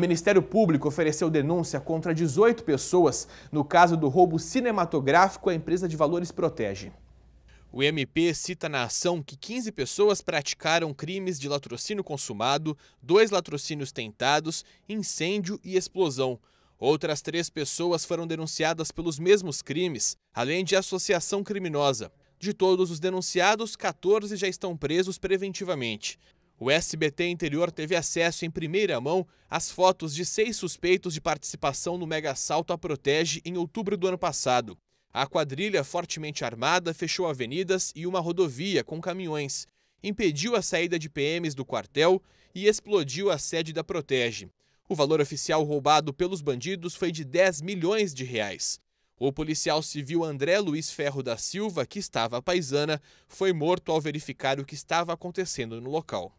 O Ministério Público ofereceu denúncia contra 18 pessoas no caso do roubo cinematográfico à empresa de valores Protege. O MP cita na ação que 15 pessoas praticaram crimes de latrocínio consumado, dois latrocínios tentados, incêndio e explosão. Outras três pessoas foram denunciadas pelos mesmos crimes, além de associação criminosa. De todos os denunciados, 14 já estão presos preventivamente. O SBT Interior teve acesso em primeira mão às fotos de seis suspeitos de participação no mega assalto à Protege em outubro do ano passado. A quadrilha, fortemente armada, fechou avenidas e uma rodovia com caminhões, impediu a saída de PMs do quartel e explodiu a sede da Protege. O valor oficial roubado pelos bandidos foi de 10 milhões de reais. O policial civil André Luiz Ferro da Silva, que estava à paisana, foi morto ao verificar o que estava acontecendo no local.